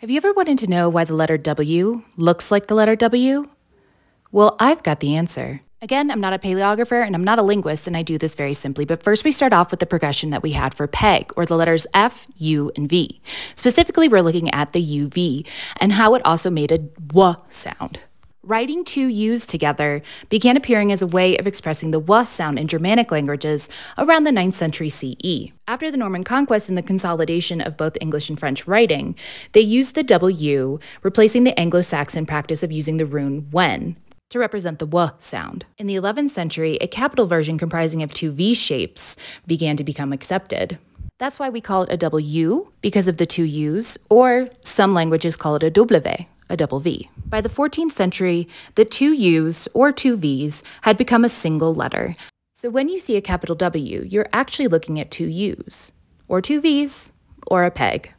Have you ever wanted to know why the letter W looks like the letter W? Well, I've got the answer. Again, I'm not a paleographer and I'm not a linguist, and I do this very simply, but first we start off with the progression that we had for PEG, or the letters F, U, and V. Specifically, we're looking at the UV and how it also made a W sound. Writing two U's together began appearing as a way of expressing the was sound in Germanic languages around the 9th century CE. After the Norman conquest and the consolidation of both English and French writing, they used the W, replacing the Anglo Saxon practice of using the rune when to represent the W sound. In the 11th century, a capital version comprising of two V shapes began to become accepted. That's why we call it a W because of the two U's, or some languages call it a W a double V. By the 14th century, the two U's or two V's had become a single letter. So when you see a capital W, you're actually looking at two U's, or two V's, or a peg.